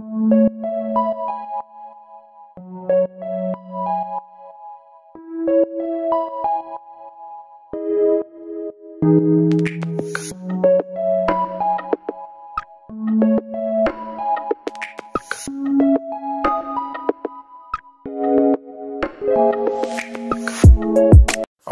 All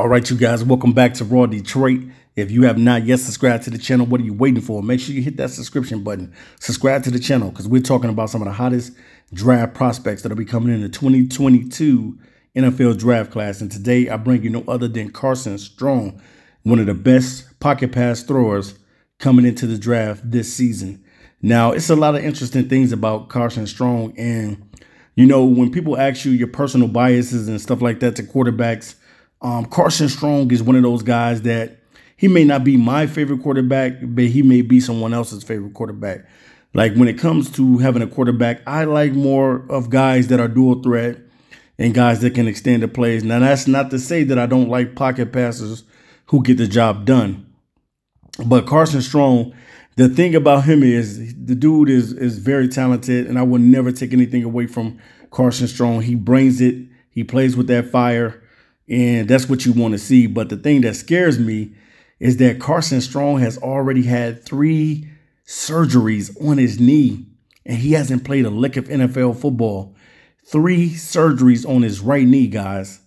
right, you guys, welcome back to Raw Detroit. If you have not yet subscribed to the channel, what are you waiting for? Make sure you hit that subscription button. Subscribe to the channel because we're talking about some of the hottest draft prospects that'll be coming in the 2022 NFL draft class. And today I bring you no other than Carson Strong, one of the best pocket pass throwers coming into the draft this season. Now, it's a lot of interesting things about Carson Strong. And, you know, when people ask you your personal biases and stuff like that to quarterbacks, um, Carson Strong is one of those guys that he may not be my favorite quarterback, but he may be someone else's favorite quarterback. Like when it comes to having a quarterback, I like more of guys that are dual threat and guys that can extend the plays. Now, that's not to say that I don't like pocket passers who get the job done. But Carson Strong, the thing about him is the dude is is very talented, and I will never take anything away from Carson Strong. He brings it. He plays with that fire, and that's what you want to see. But the thing that scares me is that Carson Strong has already had three surgeries on his knee, and he hasn't played a lick of NFL football. Three surgeries on his right knee, guys.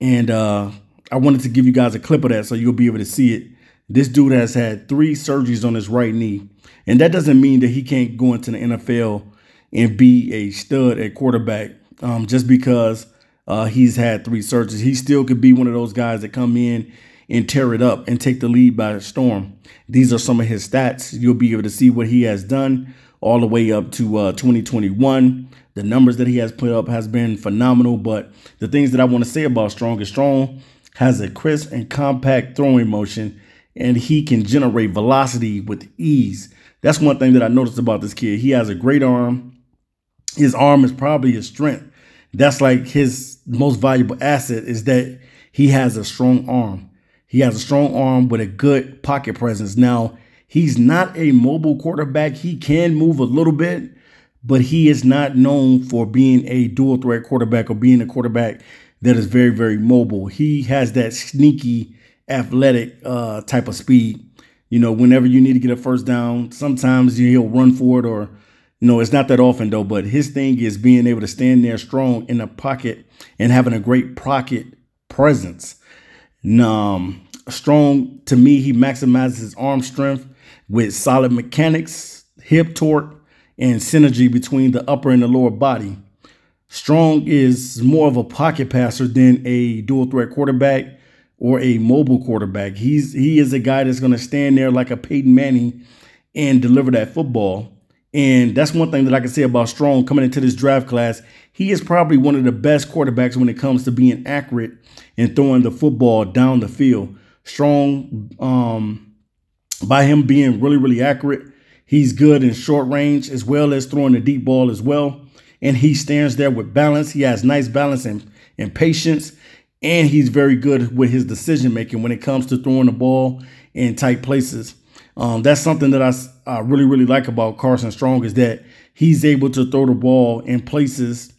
And uh, I wanted to give you guys a clip of that so you'll be able to see it. This dude has had three surgeries on his right knee. And that doesn't mean that he can't go into the NFL and be a stud at quarterback um, just because uh, he's had three surgeries. He still could be one of those guys that come in and tear it up and take the lead by storm. These are some of his stats. You'll be able to see what he has done all the way up to uh, 2021. The numbers that he has put up has been phenomenal. But the things that I want to say about Strong is Strong has a crisp and compact throwing motion, and he can generate velocity with ease. That's one thing that I noticed about this kid. He has a great arm. His arm is probably his strength. That's like his most valuable asset is that he has a strong arm. He has a strong arm with a good pocket presence. Now, he's not a mobile quarterback. He can move a little bit, but he is not known for being a dual threat quarterback or being a quarterback that is very, very mobile. He has that sneaky, athletic uh, type of speed. You know, whenever you need to get a first down, sometimes he'll run for it or, you know, it's not that often though, but his thing is being able to stand there strong in the pocket and having a great pocket presence. Um, strong to me, he maximizes his arm strength with solid mechanics, hip torque, and synergy between the upper and the lower body. Strong is more of a pocket passer than a dual threat quarterback or a mobile quarterback. He's he is a guy that's going to stand there like a Peyton Manning and deliver that football. And that's one thing that I can say about Strong coming into this draft class. He is probably one of the best quarterbacks when it comes to being accurate and throwing the football down the field. Strong, um, by him being really, really accurate, he's good in short range as well as throwing the deep ball as well. And he stands there with balance. He has nice balance and, and patience. And he's very good with his decision making when it comes to throwing the ball in tight places. Um, that's something that I, I really, really like about Carson Strong is that he's able to throw the ball in places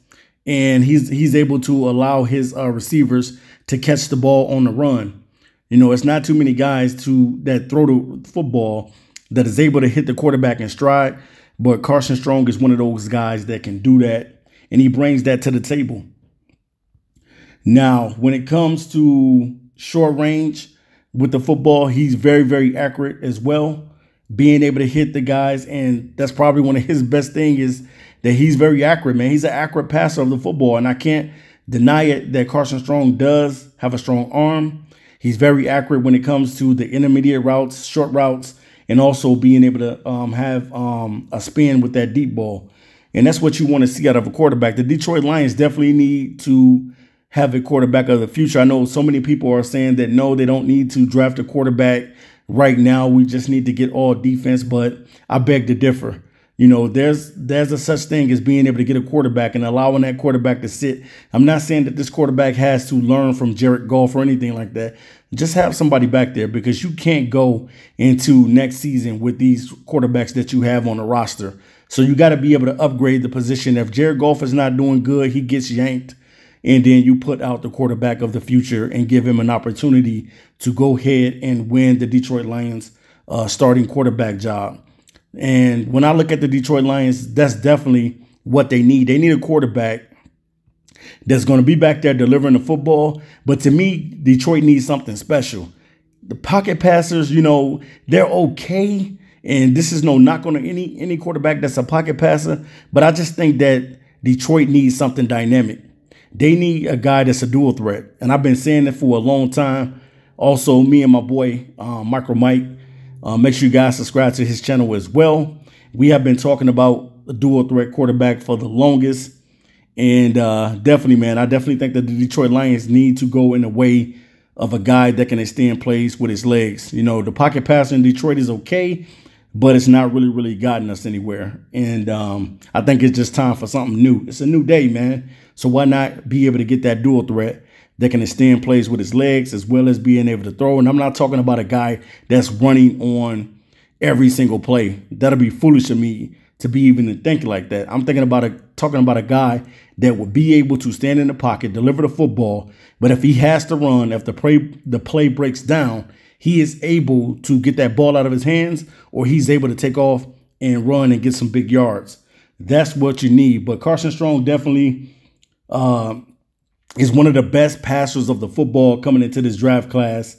and he's he's able to allow his uh, receivers to catch the ball on the run. You know, it's not too many guys to that throw the football that is able to hit the quarterback in stride, but Carson Strong is one of those guys that can do that, and he brings that to the table. Now, when it comes to short range, with the football. He's very, very accurate as well, being able to hit the guys. And that's probably one of his best thing is that he's very accurate, man. He's an accurate passer of the football. And I can't deny it that Carson Strong does have a strong arm. He's very accurate when it comes to the intermediate routes, short routes, and also being able to um, have um, a spin with that deep ball. And that's what you want to see out of a quarterback. The Detroit Lions definitely need to have a quarterback of the future. I know so many people are saying that no, they don't need to draft a quarterback right now. We just need to get all defense, but I beg to differ. You know, there's there's a such thing as being able to get a quarterback and allowing that quarterback to sit. I'm not saying that this quarterback has to learn from Jared Goff or anything like that. Just have somebody back there because you can't go into next season with these quarterbacks that you have on the roster. So you got to be able to upgrade the position. If Jared Goff is not doing good, he gets yanked and then you put out the quarterback of the future and give him an opportunity to go ahead and win the Detroit Lions uh, starting quarterback job. And when I look at the Detroit Lions, that's definitely what they need. They need a quarterback that's going to be back there delivering the football. But to me, Detroit needs something special. The pocket passers, you know, they're okay. And this is no knock on any any quarterback that's a pocket passer, but I just think that Detroit needs something dynamic. They need a guy that's a dual threat. And I've been saying that for a long time. Also, me and my boy, uh, Micro Mike, uh, make sure you guys subscribe to his channel as well. We have been talking about a dual threat quarterback for the longest. And uh, definitely, man, I definitely think that the Detroit Lions need to go in the way of a guy that can extend plays with his legs. You know, the pocket passer in Detroit is okay, but it's not really, really gotten us anywhere. And um, I think it's just time for something new. It's a new day, man. So why not be able to get that dual threat that can extend plays with his legs as well as being able to throw? And I'm not talking about a guy that's running on every single play. That'll be foolish of me to be even thinking like that. I'm thinking about a talking about a guy that would be able to stand in the pocket, deliver the football, but if he has to run, if the play the play breaks down, he is able to get that ball out of his hands or he's able to take off and run and get some big yards. That's what you need. But Carson Strong definitely uh, is one of the best passers of the football coming into this draft class.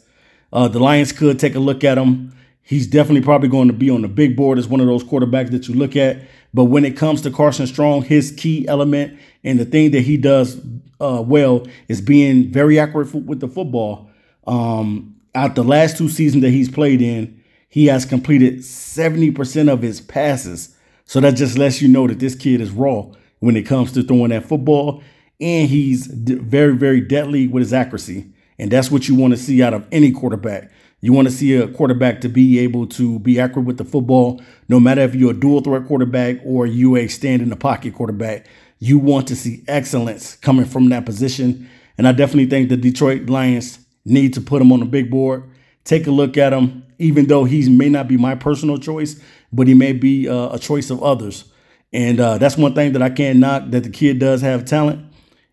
Uh, the Lions could take a look at him. He's definitely probably going to be on the big board as one of those quarterbacks that you look at. But when it comes to Carson Strong, his key element and the thing that he does uh, well is being very accurate with the football. Um, out the last two seasons that he's played in, he has completed 70% of his passes. So that just lets you know that this kid is raw when it comes to throwing that football. And he's very, very deadly with his accuracy. And that's what you want to see out of any quarterback. You want to see a quarterback to be able to be accurate with the football, no matter if you're a dual threat quarterback or you a stand in the pocket quarterback. You want to see excellence coming from that position. And I definitely think the Detroit Lions need to put him on the big board. Take a look at him, even though he may not be my personal choice, but he may be uh, a choice of others. And uh, that's one thing that I can't knock that the kid does have talent.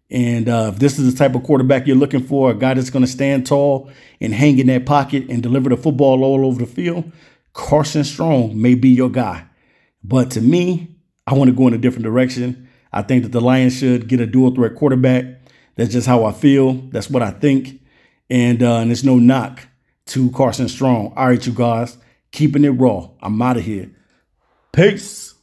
And uh, if this is the type of quarterback you're looking for, a guy that's going to stand tall and hang in that pocket and deliver the football all over the field, Carson Strong may be your guy. But to me, I want to go in a different direction. I think that the Lions should get a dual threat quarterback. That's just how I feel. That's what I think. And uh, and it's no knock to Carson Strong. All right, you guys, keeping it raw. I'm out of here. Peace.